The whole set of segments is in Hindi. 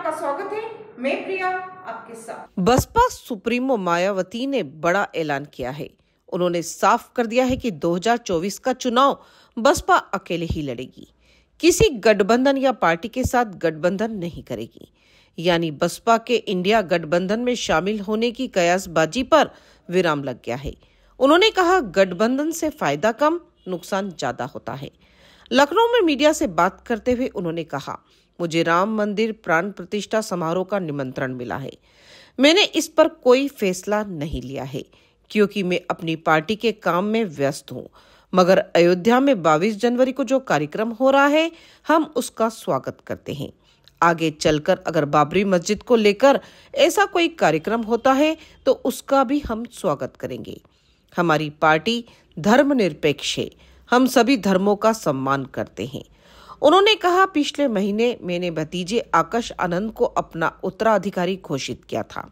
आपका स्वागत है मैं प्रिया आपके साथ बसपा सुप्रीमो मायावती ने बड़ा ऐलान किया है उन्होंने साफ कर दिया है कि 2024 का चुनाव बसपा अकेले ही लड़ेगी किसी गठबंधन या पार्टी के साथ गठबंधन नहीं करेगी यानी बसपा के इंडिया गठबंधन में शामिल होने की कयासबाजी पर विराम लग गया है उन्होंने कहा गठबंधन से फायदा कम नुकसान ज्यादा होता है लखनऊ में मीडिया से बात करते हुए उन्होंने कहा मुझे राम मंदिर प्राण प्रतिष्ठा समारोह का निमंत्रण मिला है मैंने इस पर कोई फैसला नहीं लिया है क्योंकि मैं अपनी पार्टी के काम में व्यस्त हूँ मगर अयोध्या में 22 जनवरी को जो कार्यक्रम हो रहा है हम उसका स्वागत करते हैं आगे चलकर अगर बाबरी मस्जिद को लेकर ऐसा कोई कार्यक्रम होता है तो उसका भी हम स्वागत करेंगे हमारी पार्टी धर्मनिरपेक्ष है हम सभी धर्मों का सम्मान करते हैं उन्होंने कहा पिछले महीने मैंने भतीजे आकाश आनंद को अपना उत्तराधिकारी घोषित किया था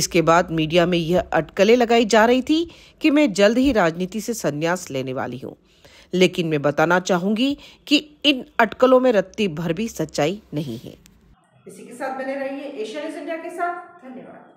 इसके बाद मीडिया में यह अटकलें लगाई जा रही थी कि मैं जल्द ही राजनीति से संन्यास लेने वाली हूँ लेकिन मैं बताना चाहूंगी कि इन अटकलों में रत्ती भर भी सच्चाई नहीं है इसी के साथ बने रहिए न्यूज इंडिया के साथ धन्यवाद